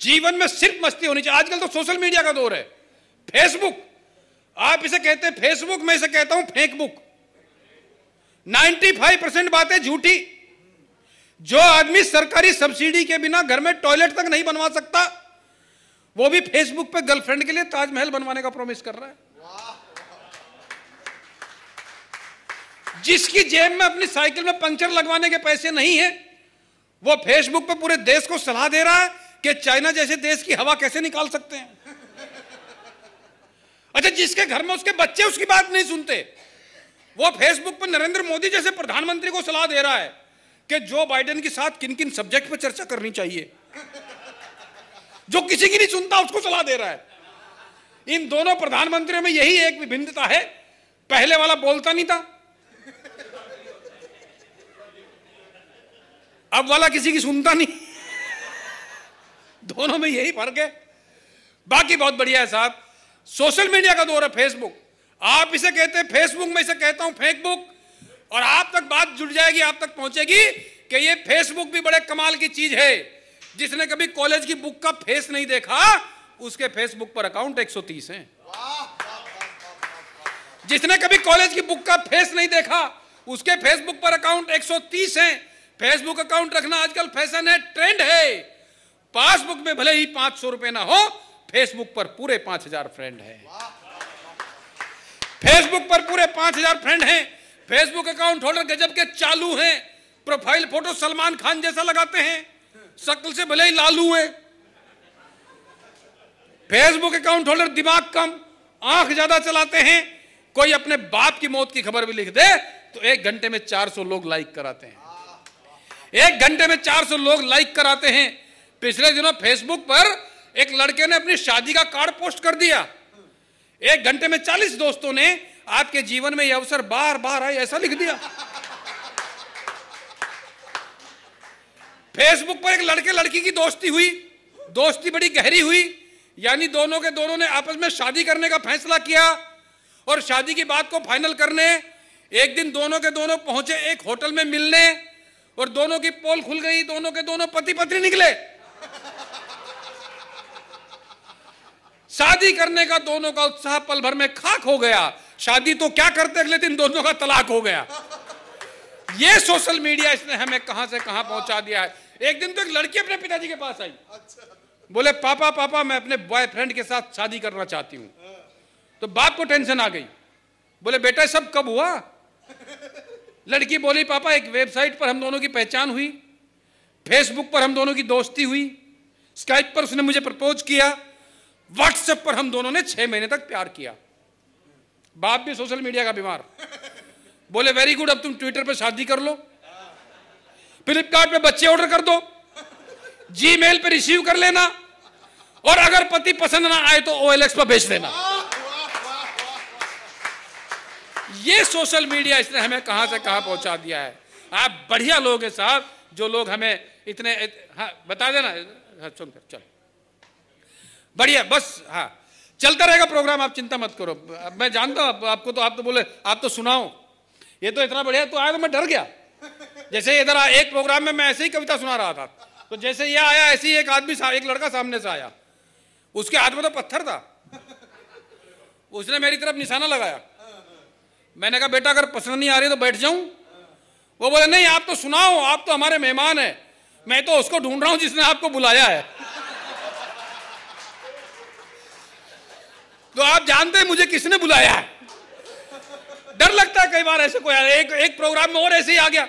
जीवन में सिर्फ मस्ती होनी चाहिए आजकल तो सोशल मीडिया का दौर है फेसबुक आप इसे कहते हैं फेसबुक मैं इसे कहता हूं फेकबुक 95 परसेंट बातें झूठी जो आदमी सरकारी सब्सिडी के बिना घर में टॉयलेट तक नहीं बनवा सकता वो भी फेसबुक पे गर्लफ्रेंड के लिए ताजमहल बनवाने का प्रॉमिस कर रहा है जिसकी जेब में अपनी साइकिल में पंक्चर लगवाने के पैसे नहीं है वो फेसबुक पे पूरे देश को सलाह दे रहा है कि चाइना जैसे देश की हवा कैसे निकाल सकते हैं अच्छा जिसके घर में उसके बच्चे उसकी बात नहीं सुनते वो फेसबुक पर नरेंद्र मोदी जैसे प्रधानमंत्री को सलाह दे रहा है कि जो बाइडेन के साथ किन किन सब्जेक्ट पर चर्चा करनी चाहिए जो किसी की नहीं सुनता उसको सलाह दे रहा है इन दोनों प्रधानमंत्रियों में यही एक विभिन्नता है पहले वाला बोलता नहीं था अब वाला किसी की सुनता नहीं दोनों में यही फर्क है बाकी बहुत बढ़िया है साहब सोशल मीडिया का दौर है फेसबुक आप इसे कहते हैं फेसबुक में इसे कहता हूं फेकबुक और आप तक बात जुड़ जाएगी आप तक पहुंचेगी कि ये फेसबुक भी बड़े कमाल की चीज है जिसने कभी कॉलेज की बुक का फेस नहीं देखा उसके फेसबुक पर अकाउंट 130 है जिसने कभी कॉलेज की बुक का फेस नहीं देखा उसके फेसबुक पर अकाउंट 130 है फेसबुक अकाउंट रखना आजकल फैशन है ट्रेंड है पासबुक में भले ही पांच सौ रुपए ना हो फेसबुक पर पूरे पांच हजार फ्रेंड हैं फेसबुक पर पूरे पांच हजार फ्रेंड हैं फेसबुक अकाउंट होल्डर गजब के चालू हैं प्रोफाइल फोटो सलमान खान जैसा लगाते हैं शक्ल से भले ही लालू है फेसबुक अकाउंट होल्डर दिमाग कम आंख ज्यादा चलाते हैं कोई अपने बाप की मौत की खबर भी लिख दे तो एक घंटे में 400 लोग लाइक कराते हैं एक घंटे में 400 लोग लाइक कराते हैं पिछले दिनों फेसबुक पर एक लड़के ने अपनी शादी का कार्ड पोस्ट कर दिया एक घंटे में चालीस दोस्तों ने आपके जीवन में यह अवसर बार बार आए ऐसा लिख दिया फेसबुक पर एक लड़के लड़की की दोस्ती हुई दोस्ती बड़ी गहरी हुई यानी दोनों के दोनों ने आपस में शादी करने का फैसला किया और शादी की बात को फाइनल करने एक दिन दोनों के दोनों पहुंचे एक होटल में मिलने और दोनों की पोल खुल गई दोनों के दोनों पति पत्नी निकले शादी करने का दोनों का उत्साह पल भर में खाक हो गया शादी तो क्या करते अगले दिन दोनों का तलाक हो गया ये सोशल मीडिया इसने हमें कहां से कहां पहुंचा दिया है एक दिन तो एक लड़की अपने पिताजी के पास आई बोले पापा पापा मैं अपने बॉयफ्रेंड के साथ शादी करना चाहती हूं तो बाप को टेंशन आ गई बोले बेटा सब कब हुआ लड़की बोली पापा एक वेबसाइट पर हम दोनों की पहचान हुई फेसबुक पर हम दोनों की दोस्ती हुई स्काइप पर उसने मुझे प्रपोज किया व्हाट्सएप पर हम दोनों ने छह महीने तक प्यार किया बाप भी सोशल मीडिया का बीमार बोले वेरी गुड अब तुम ट्विटर पर शादी कर लो फ्लिपकार्ट पे बच्चे ऑर्डर कर दो जी मेल पर रिसीव कर लेना और अगर पति पसंद ना आए तो ओ पर बेच देना ये सोशल मीडिया इसने हमें कहां से कहां पहुंचा दिया है आप बढ़िया लोग हैं साहब जो लोग हमें इतने इत, हाँ बता देना हाँ, सुनकर चलो बढ़िया बस हाँ चलता रहेगा प्रोग्राम आप चिंता मत करो मैं जानता हूँ आपको तो आप तो बोले आप तो सुनाओ ये तो इतना बढ़िया तो आया तो मैं डर गया जैसे इधर एक प्रोग्राम में मैं ऐसे ही कविता सुना रहा था तो जैसे ये आया ऐसे ही एक आदमी एक लड़का सामने से आया उसके हाथ में तो पत्थर था उसने मेरी तरफ निशाना लगाया मैंने कहा बेटा अगर पसंद नहीं आ रही तो बैठ जाऊं वो बोले नहीं आप तो सुनाओ आप तो हमारे मेहमान हैं मैं तो उसको ढूंढ रहा हूं जिसने आपको बुलाया है तो आप जानते हैं मुझे किसने बुलाया है डर लगता है कई बार ऐसे कोई आया एक एक प्रोग्राम में और ऐसे ही आ गया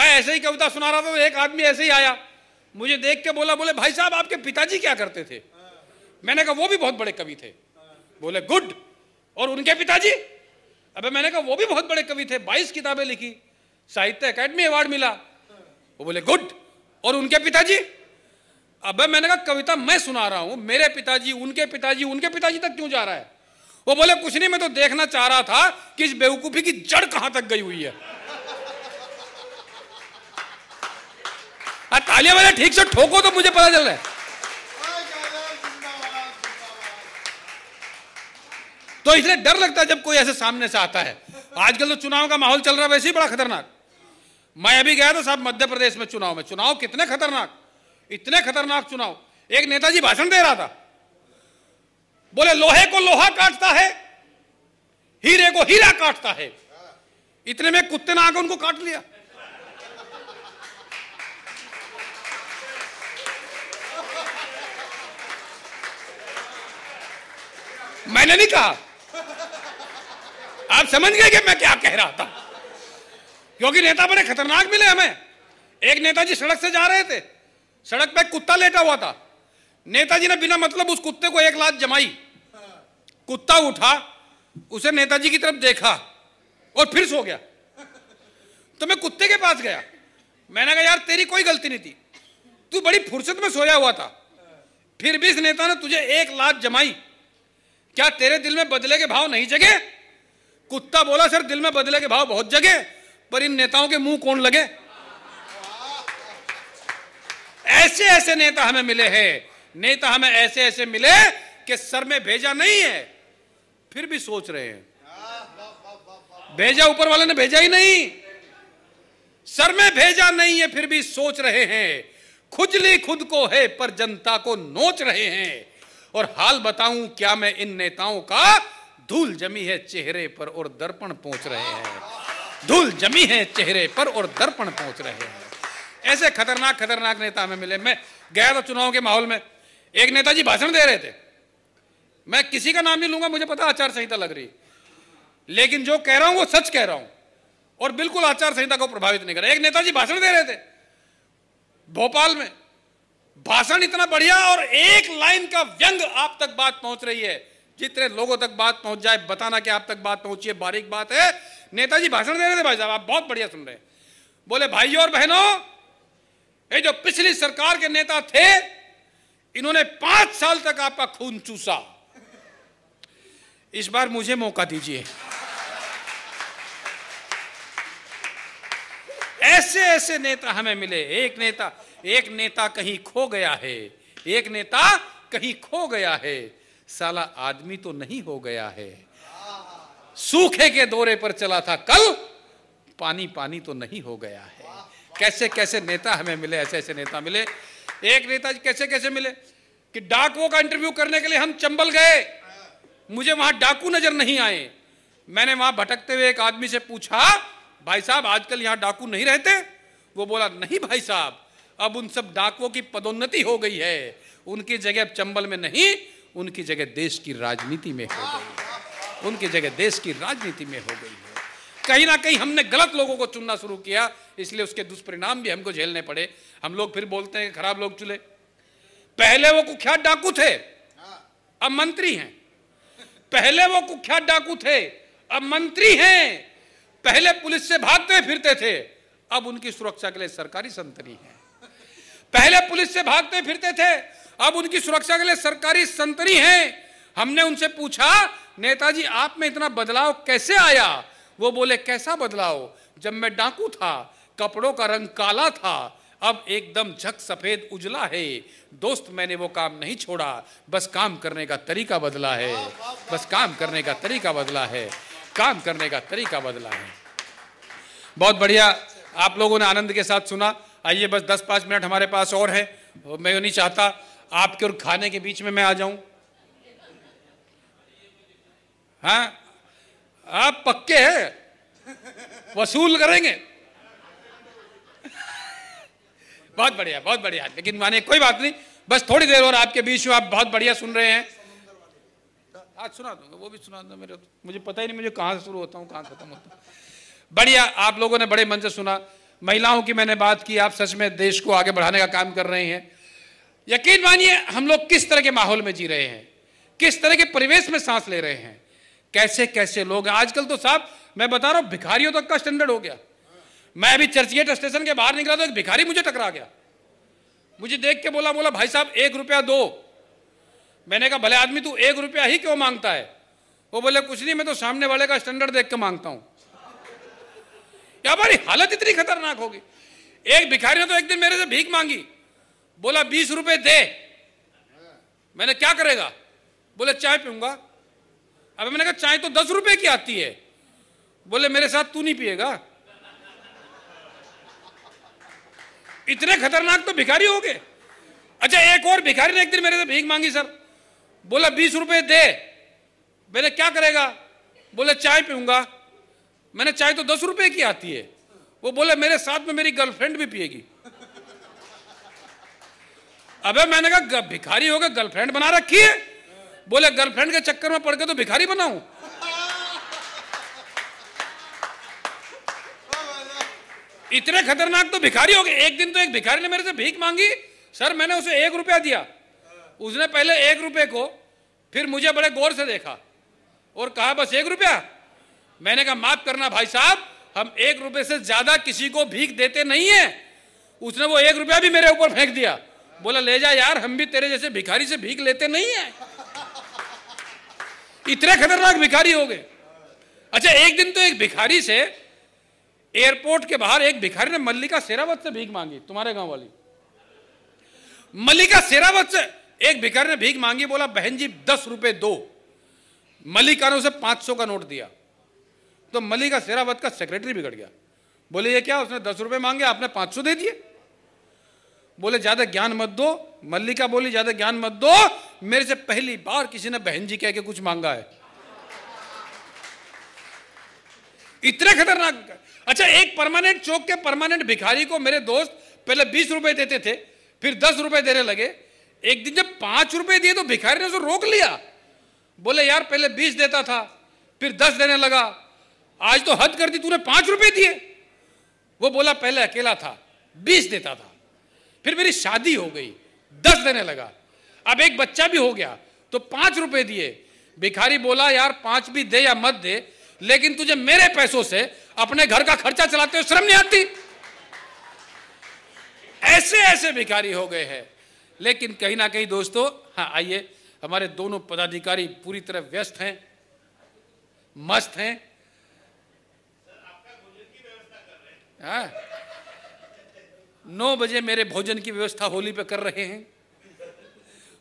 मैं ऐसे ही कविता सुना रहा था तो एक आदमी ऐसे ही आया मुझे देख के बोला बोले भाई साहब आपके पिताजी क्या करते थे मैंने कहा वो भी बहुत बड़े कवि थे बोले गुड और उनके पिताजी अबे मैंने कहा वो भी बहुत बड़े कवि थे बाईस किताबें लिखी साहित्य अकेडमी अवार्ड मिला वो बोले गुड और उनके पिताजी अबे मैंने कहा कविता मैं सुना रहा हूं मेरे पिताजी उनके पिताजी उनके पिताजी तक क्यों जा रहा है वो बोले कुछ नहीं मैं तो देखना चाह रहा था कि इस बेवकूफी की जड़ कहां तक गई हुई है तालियां वाले ठीक से ठोको तो मुझे पता चल रहा है तो इसलिए डर लगता है जब कोई ऐसे सामने से आता है आजकल तो चुनाव का माहौल चल रहा है वैसे ही बड़ा खतरनाक मैं अभी गया था साहब मध्य प्रदेश में चुनाव में चुनाव कितने खतरनाक इतने खतरनाक चुनाव एक नेताजी भाषण दे रहा था बोले लोहे को लोहा काटता है हीरे को हीरा काटता है इतने में कुत्ते ने आकर उनको काट लिया मैंने नहीं कहा आप समझ गए कि मैं क्या कह रहा था क्योंकि नेता बड़े खतरनाक मिले हमें एक नेताजी सड़क से जा रहे थे सड़क पे कुत्ता लेटा हुआ था नेताजी ने बिना मतलब उस कुत्ते को एक लात जमाई कुत्ता उठा उसे नेताजी की तरफ देखा और फिर सो गया तो मैं कुत्ते के पास गया मैंने कहा यार तेरी कोई गलती नहीं थी तू बड़ी फुर्सत में सोया हुआ था फिर भी इस नेता ने तुझे एक लात जमाई क्या तेरे दिल में बदले के भाव नहीं जगे कुत्ता बोला सर दिल में बदले के भाव बहुत जगे पर इन नेताओं के मुंह कौन लगे ऐसे ऐसे नेता हमें मिले हैं नेता तो हमें ऐसे ऐसे मिले कि सर में भेजा नहीं है फिर भी सोच रहे हैं भेजा ऊपर वाले ने भेजा ही नहीं सर में भेजा नहीं है फिर भी सोच रहे हैं खुजली खुद को है पर जनता को नोच रहे हैं और हाल बताऊं क्या मैं इन नेताओं का धूल जमी है चेहरे पर और दर्पण पहुंच रहे हैं धूल जमी है चेहरे पर और दर्पण पहुंच रहे हैं ऐसे खतरनाक खतरनाक नेता हमें मिले मैं गया था चुनाव के माहौल में एक नेताजी भाषण दे रहे थे मैं किसी का नाम नहीं लूंगा मुझे पता आचार संहिता लग रही लेकिन जो कह रहा हूं वो सच कह रहा हूं और बिल्कुल आचार संहिता को प्रभावित नहीं कर रहा एक नेताजी भाषण दे रहे थे भोपाल में भाषण इतना बढ़िया और एक लाइन का व्यंग आप तक बात पहुंच रही है जितने लोगों तक बात पहुंच जाए बताना कि आप तक बात पहुंची है बारीक बात है नेताजी भाषण दे रहे थे भाई साहब आप बहुत बढ़िया सुन रहे हैं बोले भाइयों और बहनों ये जो पिछली सरकार के नेता थे इन्होंने पांच साल तक आपका खून चूसा इस बार मुझे मौका दीजिए ऐसे ऐसे नेता हमें मिले एक नेता एक नेता कहीं खो गया है एक नेता कहीं खो गया है साला आदमी तो नहीं हो गया है सूखे के दौरे पर चला था कल पानी पानी तो नहीं हो गया है कैसे कैसे नेता हमें मिले ऐसे ऐसे नेता मिले एक नेता जी कैसे कैसे मिले कि डाकुओं का इंटरव्यू करने के लिए हम चंबल गए मुझे वहां डाकू नजर नहीं आए मैंने वहां भटकते हुए एक आदमी से पूछा भाई साहब आजकल यहां डाकू नहीं रहते वो बोला नहीं भाई साहब अब उन सब डाकुओं की पदोन्नति हो गई है उनकी जगह अब चंबल में नहीं उनकी जगह देश की राजनीति में हो गई उनकी जगह देश की राजनीति में हो गई कहीं ना कहीं हमने गलत लोगों को चुनना शुरू किया इसलिए उसके दुष्परिणाम भी हमको झेलने पड़े हम लोग फिर बोलते हैं खराब लोग चुने पहले वो कुख्यात डाकू थे अब मंत्री हैं पहले वो कुख्यात डाकू थे अब मंत्री हैं पहले पुलिस से भागते फिरते थे अब उनकी सुरक्षा के लिए सरकारी संतरी है पहले पुलिस से भागते फिरते थे अब उनकी सुरक्षा के लिए सरकारी संतरी हैं हमने उनसे पूछा नेताजी आप में इतना बदलाव कैसे आया वो बोले कैसा बदलाव जब मैं डाकू था कपड़ों का रंग काला था अब एकदम झक सफेद उजला है दोस्त मैंने वो काम नहीं छोड़ा बस काम करने का तरीका बदला है बस काम करने का तरीका बदला है काम करने का तरीका बदला है बहुत बढ़िया आप लोगों ने आनंद के साथ सुना आइए बस दस पांच मिनट हमारे पास और है मैं नहीं चाहता आपके और खाने के बीच में मैं आ जाऊं हाँ आप पक्के हैं वसूल करेंगे बहुत बढ़िया बहुत बढ़िया लेकिन माने कोई बात नहीं बस थोड़ी देर और आपके बीच में आप बहुत बढ़िया सुन रहे हैं आज सुना दूंगा वो भी सुना दूंगा मेरे मुझे पता ही नहीं मुझे कहाँ से शुरू होता हूँ कहाँ खत्म होता हूँ बढ़िया आप लोगों ने बड़े मन से सुना महिलाओं की मैंने बात की आप सच में देश को आगे बढ़ाने का काम कर रहे हैं यकीन मानिए हम लोग किस तरह के माहौल में जी रहे हैं किस तरह के परिवेश में सांस ले रहे हैं कैसे कैसे लोग हैं आजकल तो साहब मैं बता रहा हूं भिखारियों तक का स्टैंडर्ड हो गया मैं अभी चर्चगेट स्टेशन के बाहर निकला तो एक भिखारी मुझे टकरा गया मुझे देख के बोला बोला भाई साहब एक रुपया दो मैंने कहा भले आदमी तू एक रुपया ही क्यों मांगता है वो बोले कुछ नहीं मैं तो सामने वाले का स्टैंडर्ड देख के मांगता हूं हमारी हालत इतनी खतरनाक होगी एक भिखारी ने तो एक दिन मेरे से भीख मांगी बोला बीस रुपए दे मैंने क्या करेगा बोले चाय पीऊंगा अब मैंने कहा चाय तो दस रुपए की आती है बोले मेरे साथ तू नहीं पिएगा इतने खतरनाक तो भिखारी हो गए अच्छा एक और भिखारी ने एक दिन मेरे से भीख मांगी सर बोला बीस रुपए दे मैंने क्या करेगा बोले चाय पीऊंगा मैंने चाय तो दस रुपए की आती है वो बोले मेरे साथ में मेरी गर्लफ्रेंड भी पिएगी अबे मैंने कहा भिखारी होकर गर्लफ्रेंड बना रखी है बोले गर्लफ्रेंड के चक्कर में पड़ के तो भिखारी बनाऊ इतने खतरनाक तो भिखारी हो गए एक दिन तो एक भिखारी ने मेरे से भीख मांगी सर मैंने उसे एक रुपया दिया उसने पहले एक रुपये को फिर मुझे बड़े गौर से देखा और कहा बस एक रुपया मैंने कहा माफ करना भाई साहब हम एक रुपये से ज्यादा किसी को भीख देते नहीं है उसने वो एक रुपया भी मेरे ऊपर फेंक दिया बोला ले जा यार हम भी तेरे जैसे भिखारी से भीख लेते नहीं है इतने खतरनाक भिखारी हो गए अच्छा एक दिन तो एक भिखारी से एयरपोर्ट के बाहर एक भिखारी ने मल्लिका शेरावत से भीख मांगी तुम्हारे गांव वाली मल्लिका शेरावत से एक भिखारी ने भीख मांगी बोला बहन जी दस रुपए दो मल्लिका ने उसे पांच सौ का नोट दिया तो मल्लिका शेरावत का सेक्रेटरी बिगड़ गया बोले ये क्या उसने दस रुपए मांगे आपने पांच सौ दे दिए बोले ज्यादा ज्ञान मत दो मल्लिका बोली ज्यादा ज्ञान मत दो मेरे से पहली बार किसी ने बहन जी कह के कुछ मांगा है इतने खतरनाक अच्छा एक परमानेंट चौक के परमानेंट भिखारी को मेरे दोस्त पहले बीस रुपए देते थे फिर दस रुपए देने लगे एक दिन जब पांच रुपए दिए तो भिखारी ने उसे रोक लिया बोले यार पहले बीस देता था फिर दस देने लगा आज तो हद कर दी तूने पांच रुपए दिए वो बोला पहले अकेला था बीस देता था फिर मेरी शादी हो गई दस देने लगा अब एक बच्चा भी हो गया तो पांच रुपए दिए भिखारी बोला यार पांच भी दे या मत दे लेकिन तुझे मेरे पैसों से अपने घर का खर्चा चलाते हो शर्म नहीं आती ऐसे ऐसे भिखारी हो गए हैं लेकिन कहीं ना कहीं दोस्तों हाँ आइए हमारे दोनों पदाधिकारी पूरी तरह व्यस्त हैं मस्त हैं हाँ नौ बजे मेरे भोजन की व्यवस्था होली पे कर रहे हैं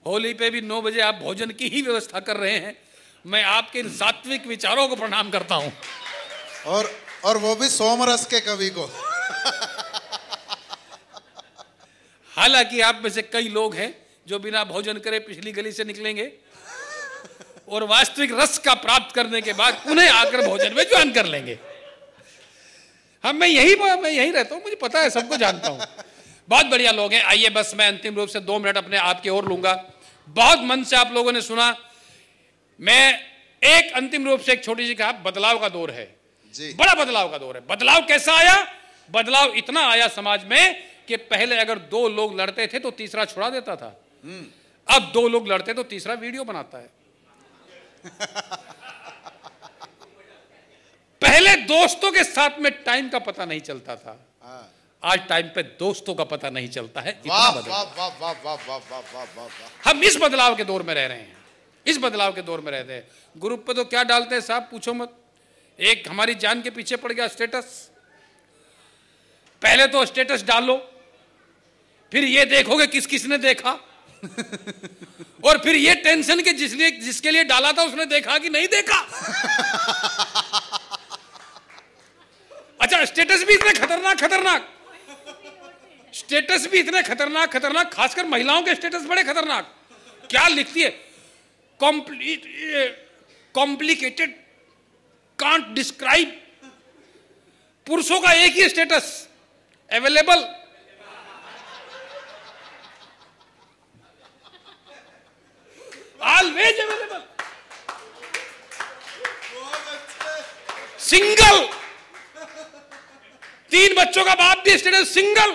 होली पे भी नौ बजे आप भोजन की ही व्यवस्था कर रहे हैं मैं आपके इन सात्विक विचारों को प्रणाम करता हूँ और और वो भी सोमरस के कवि को हालांकि आप में से कई लोग हैं जो बिना भोजन करे पिछली गली से निकलेंगे और वास्तविक रस का प्राप्त करने के बाद उन्हें आकर भोजन में ज्वाइन कर लेंगे हम हाँ, मैं यही मैं यही रहता हूँ मुझे पता है सबको जानता हूँ बहुत बढ़िया लोग हैं आइए बस मैं अंतिम रूप से दो मिनट अपने आप की लूंगा बहुत मन से आप लोगों ने सुना मैं एक अंतिम रूप से एक छोटी सी कहा बदलाव का दौर है जी। बड़ा बदलाव का दौर है बदलाव कैसा आया बदलाव इतना आया समाज में कि पहले अगर दो लोग लड़ते थे तो तीसरा छुड़ा देता था हम्म। अब दो लोग लड़ते तो तीसरा वीडियो बनाता है पहले दोस्तों के साथ में टाइम का पता नहीं चलता था हाँ। आज टाइम पे दोस्तों का पता नहीं चलता है इतना बदलाव हम इस बदलाव के दौर में रह रहे हैं इस बदलाव के दौर में रहते हैं ग्रुप पे तो क्या डालते हैं साहब पूछो मत एक हमारी जान के पीछे पड़ गया स्टेटस पहले तो स्टेटस डालो फिर ये देखोगे किस किसने देखा और फिर ये टेंशन के जिसने जिसके लिए डाला था उसने देखा कि नहीं देखा अच्छा स्टेटस भी इतने खतरनाक खतरनाक स्टेटस भी इतने खतरनाक खतरनाक खासकर महिलाओं के स्टेटस बड़े खतरनाक क्या लिखती है कॉम्प्लीट कॉम्प्लिकेटेड कांट डिस्क्राइब पुरुषों का एक ही status available always available single तीन बच्चों का बाप भी स्टेटस सिंगल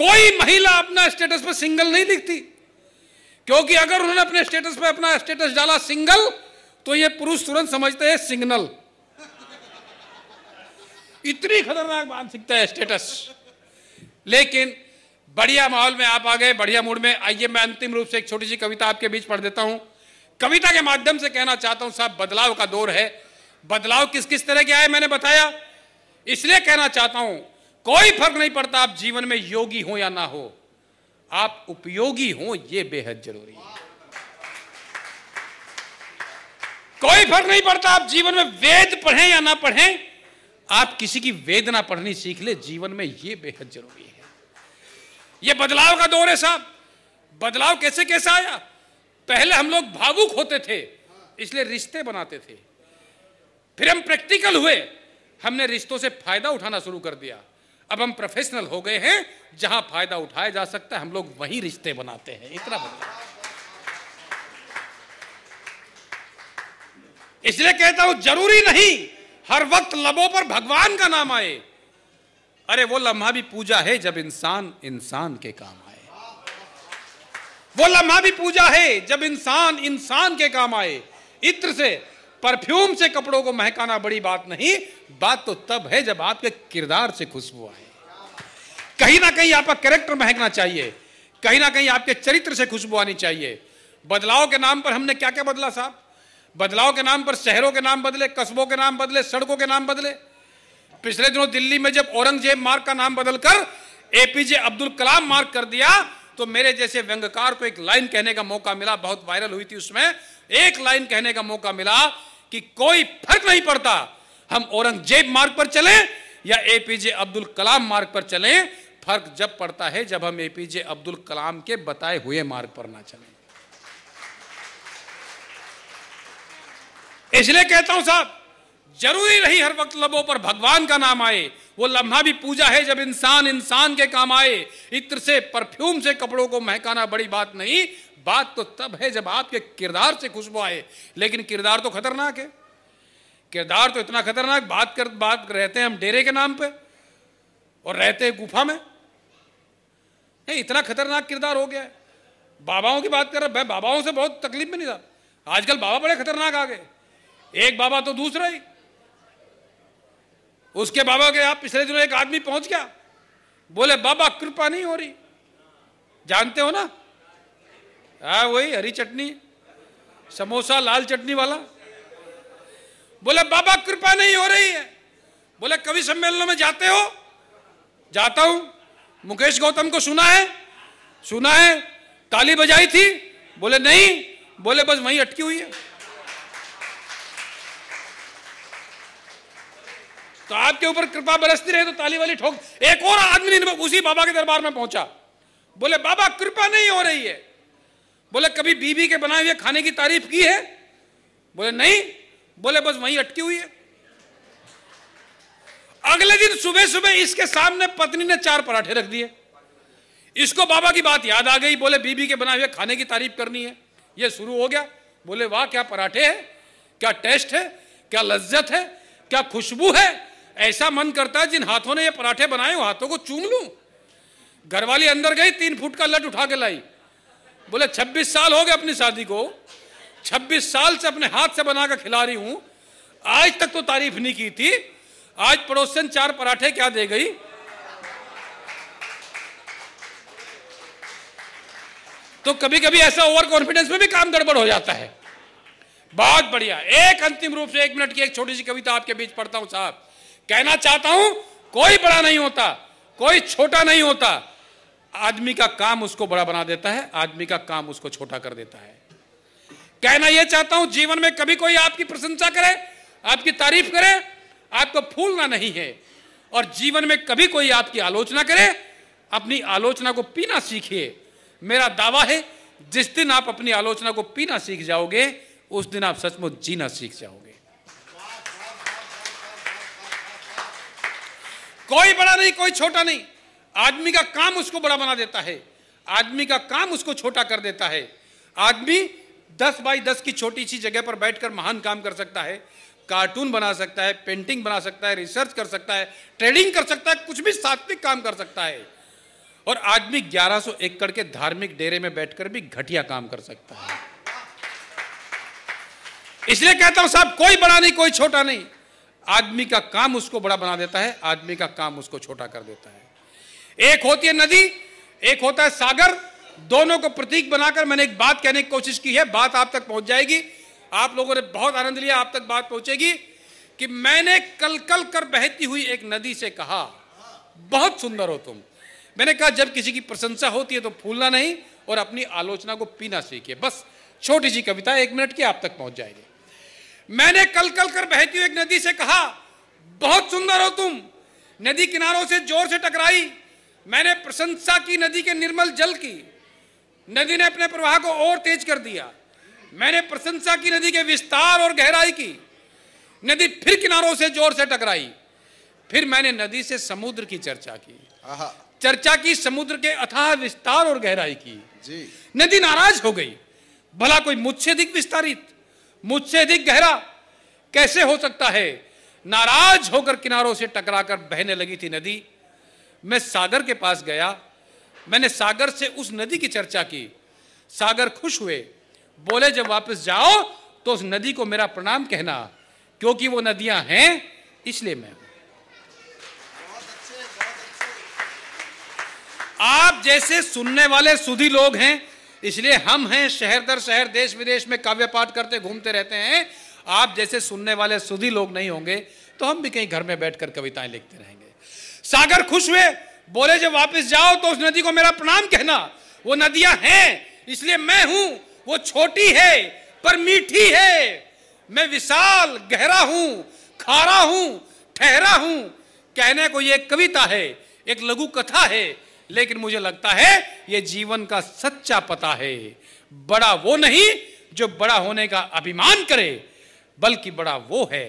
कोई महिला अपना स्टेटस पर सिंगल नहीं दिखती क्योंकि अगर उन्होंने अपने स्टेटस पर अपना स्टेटस डाला सिंगल तो ये पुरुष तुरंत समझते हैं सिग्नल इतनी खतरनाक मानसिकता है स्टेटस लेकिन बढ़िया माहौल में आप आ गए बढ़िया मूड में आइए मैं अंतिम रूप से एक छोटी सी कविता आपके बीच पढ़ देता हूं कविता के माध्यम से कहना चाहता हूं साहब बदलाव का दौर है बदलाव किस किस तरह के आए मैंने बताया इसलिए कहना चाहता हूं कोई फर्क नहीं पड़ता आप जीवन में योगी हो या ना हो आप उपयोगी हो यह बेहद जरूरी है कोई फर्क नहीं पड़ता आप जीवन में वेद पढ़ें या ना पढ़ें आप किसी की वेदना पढ़नी सीख ले जीवन में यह बेहद जरूरी है यह बदलाव का दौर है साहब बदलाव कैसे कैसे आया पहले हम लोग भावुक होते थे इसलिए रिश्ते बनाते थे फिर हम प्रैक्टिकल हुए हमने रिश्तों से फायदा उठाना शुरू कर दिया अब हम प्रोफेशनल हो गए हैं जहां फायदा उठाया जा सकता है हम लोग वही रिश्ते बनाते हैं इतना बदला इसलिए कहता हूं जरूरी नहीं हर वक्त लबों पर भगवान का नाम आए अरे वो लम्हा भी पूजा है जब इंसान इंसान के काम आए वो लम्हा भी पूजा है जब इंसान इंसान के काम आए इत्र से परफ्यूम से कपड़ों को महकाना बड़ी बात नहीं बात तो तब है जब आपके किरदार से खुशबू आए कहीं ना कहीं आपका कैरेक्टर महकना चाहिए कहीं ना कहीं आपके चरित्र से खुशबू आनी चाहिए बदलाव के नाम पर हमने क्या क्या बदला साहब बदलाव के नाम पर शहरों के नाम बदले कस्बों के नाम बदले सड़कों के नाम बदले पिछले दिनों दिल्ली में जब औरंगजेब मार्ग का नाम बदलकर एपीजे अब्दुल कलाम मार्ग कर दिया तो मेरे जैसे व्यंगकार को एक लाइन कहने का मौका मिला बहुत वायरल हुई थी उसमें एक लाइन कहने का मौका मिला कि कोई फर्क नहीं पड़ता हम औरंगजेब मार्ग पर चलें या एपीजे अब्दुल कलाम मार्ग पर चलें फर्क जब पड़ता है जब हम एपीजे अब्दुल कलाम के बताए हुए मार्ग पर ना चलें इसलिए कहता हूं साहब जरूरी नहीं हर वक्त लबों पर भगवान का नाम आए वो लम्हा भी पूजा है जब इंसान इंसान के काम आए इत्र से परफ्यूम से कपड़ों को महकाना बड़ी बात नहीं बात तो तब है जब आपके किरदार से खुशबू आए लेकिन किरदार तो खतरनाक है किरदार तो इतना खतरनाक बात कर बात रहते हैं हम डेरे के नाम पे और रहते हैं गुफा में नहीं इतना खतरनाक किरदार हो गया है बाबाओं की बात कर रहा मैं बाबाओं से बहुत तकलीफ में नहीं था आजकल बाबा बड़े खतरनाक आ गए एक बाबा तो दूसरा ही उसके बाबा के आप पिछले दिनों एक आदमी पहुंच गया बोले बाबा कृपा नहीं हो रही जानते हो ना हाँ वही हरी चटनी समोसा लाल चटनी वाला बोले बाबा कृपा नहीं हो रही है बोले कवि सम्मेलनों में जाते हो जाता हूं मुकेश गौतम को सुना है सुना है ताली बजाई थी बोले नहीं बोले बस वहीं अटकी हुई है तो आपके ऊपर कृपा बरसती रहे तो ताली वाली ठोक एक और आदमी उसी बाबा के दरबार में पहुंचा बोले बाबा कृपा नहीं हो रही है बोले कभी बीबी के बनाए हुए खाने की तारीफ की है बोले नहीं बोले बस वहीं अटकी हुई है अगले दिन सुबह सुबह इसके सामने पत्नी ने चार पराठे रख दिए इसको बाबा की बात याद आ गई बोले बीबी के बनाए हुए खाने की तारीफ करनी है ये शुरू हो गया बोले वाह क्या पराठे है क्या टेस्ट है क्या लज्जत है क्या खुशबू है ऐसा मन करता है जिन हाथों ने ये पराठे बनाए हाथों को चूम लू घरवाली अंदर गई तीन फुट का लट उठा के लाई बोले 26 साल हो गए अपनी शादी को 26 साल से अपने हाथ से बनाकर खिला रही हूं आज तक तो तारीफ नहीं की थी आज पड़ोसन चार पराठे क्या दे गई तो कभी कभी ऐसा ओवर कॉन्फिडेंस में भी काम गड़बड़ हो जाता है बहुत बढ़िया एक अंतिम रूप से एक मिनट की एक छोटी सी कविता आपके बीच पढ़ता हूं साहब कहना चाहता हूं कोई बड़ा नहीं होता कोई छोटा नहीं होता आदमी का काम उसको बड़ा बना देता है आदमी का काम उसको छोटा कर देता है कहना यह चाहता हूं जीवन में कभी कोई आपकी प्रशंसा करे आपकी तारीफ करे आपको फूलना नहीं है और जीवन में कभी कोई आपकी आलोचना करे अपनी आलोचना को पीना सीखिए मेरा दावा है जिस दिन आप अपनी आलोचना को पीना सीख जाओगे उस दिन आप सचमुच जीना सीख जाओगे कोई बड़ा नहीं कोई छोटा नहीं आदमी का काम उसको बड़ा बना देता है आदमी का काम उसको छोटा कर देता है आदमी दस बाई दस की छोटी सी जगह पर बैठकर महान काम कर सकता है कार्टून बना सकता है पेंटिंग बना सकता है रिसर्च कर सकता है ट्रेडिंग कर सकता है कुछ भी सात्विक काम कर सकता है और आदमी 1100 एकड़ के धार्मिक डेरे में बैठकर भी घटिया काम कर सकता है इसलिए कहता हूं साहब कोई बड़ा नहीं कोई छोटा नहीं आदमी का काम उसको बड़ा बना देता है आदमी का काम उसको छोटा कर देता है एक होती है नदी एक होता है सागर दोनों को प्रतीक बनाकर मैंने एक बात कहने की कोशिश की है बात आप तक पहुंच जाएगी आप लोगों ने बहुत आनंद लिया आप तक बात पहुंचेगी कि मैंने कल कल कर बहती हुई एक नदी से कहा बहुत सुंदर हो तुम मैंने कहा जब किसी की प्रशंसा होती है तो फूलना नहीं और अपनी आलोचना को पीना सीखिए बस छोटी सी कविता एक मिनट की आप तक पहुंच जाएगी मैंने कल कल कर बहती हुई एक नदी से कहा बहुत सुंदर हो तुम नदी किनारों से जोर से टकराई मैंने प्रशंसा की नदी के निर्मल जल की नदी ने अपने प्रवाह को और तेज कर दिया मैंने प्रशंसा की नदी के विस्तार और गहराई की नदी फिर किनारों से जोर से टकराई फिर मैंने नदी से समुद्र की चर्चा की चर्चा की समुद्र के अथाह विस्तार और गहराई की जी। नदी नाराज हो गई भला कोई मुझसे अधिक विस्तारित मुझसे अधिक गहरा कैसे हो सकता है नाराज होकर किनारों से टकराकर बहने लगी थी नदी मैं सागर के पास गया मैंने सागर से उस नदी की चर्चा की सागर खुश हुए बोले जब वापस जाओ तो उस नदी को मेरा प्रणाम कहना क्योंकि वो नदियां हैं इसलिए मैं आप जैसे सुनने वाले सुधी लोग हैं इसलिए हम हैं शहर दर शहर देश विदेश में काव्य पाठ करते घूमते रहते हैं आप जैसे सुनने वाले सुधी लोग नहीं होंगे तो हम भी कहीं घर में बैठकर कविताएं लिखते रहे सागर खुश हुए बोले जब वापस जाओ तो उस नदी को मेरा प्रणाम कहना वो नदियां हैं इसलिए मैं हूं वो छोटी है पर मीठी है मैं विशाल गहरा हूं खारा हूं ठहरा हूं कहने को ये कविता है एक लघु कथा है लेकिन मुझे लगता है ये जीवन का सच्चा पता है बड़ा वो नहीं जो बड़ा होने का अभिमान करे बल्कि बड़ा वो है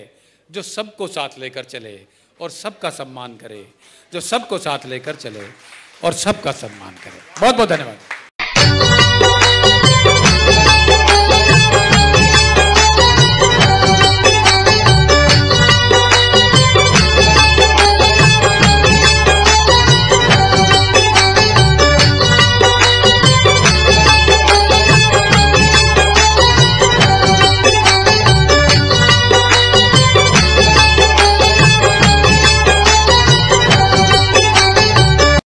जो सबको साथ लेकर चले और सबका सम्मान करे जो सबको साथ लेकर चले और सबका सम्मान करे बहुत बहुत धन्यवाद